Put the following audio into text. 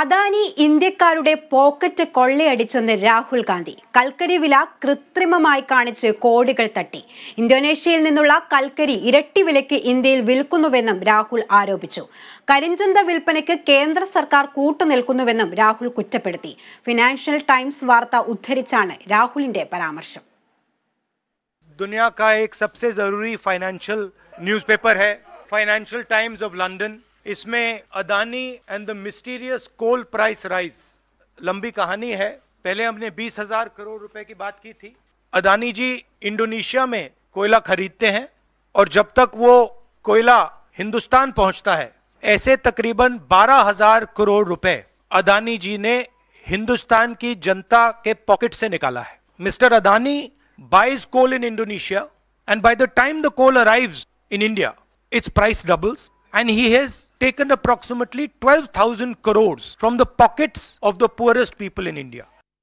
അദാനി ഇന്ത്യക്കാരുടെ പോക്കറ്റ് കൊള്ളയടിച്ചെന്ന് രാഹുൽ ഗാന്ധി കൽക്കരി വില കൃത്രിമമായി കാണിച്ച് കോടികൾ തട്ടി ഇന്തോനേഷ്യയിൽ നിന്നുള്ള കൽക്കരി ഇരട്ടി വിലയ്ക്ക് ഇന്ത്യയിൽ വിൽക്കുന്നുവെന്നും രാഹുൽ ആരോപിച്ചു കരിഞ്ചന്ത വിൽപ്പനയ്ക്ക് കേന്ദ്ര സർക്കാർ കൂട്ടുനിൽക്കുന്നുവെന്നും രാഹുൽ കുറ്റപ്പെടുത്തി ഫിനാൻഷ്യൽ ടൈംസ് വാർത്ത ഉദ്ധരിച്ചാണ് രാഹുലിന്റെ പരാമർശം ദുനിയാ കാ एक सबसे जरूरी फाइनेंशियल न्यूज़पेपर है इसमें Adani and the mysterious coal price rise लंबी कहानी है पहले हमने बीस हजार करोड़ रुपए की बात की थी अदानी जी इंडोनेशिया में कोयला खरीदते हैं और जब तक वो कोयला हिंदुस्तान पहुंचता है ऐसे तकरीबन बारह हजार करोड़ रुपए अदानी जी ने हिंदुस्तान की जनता के पॉकेट से निकाला है mister Adani buys coal in Indonesia and by the time the coal arrive in India its price doubles and he has taken approximately 12,000 crores from the pockets of the poorest people in India.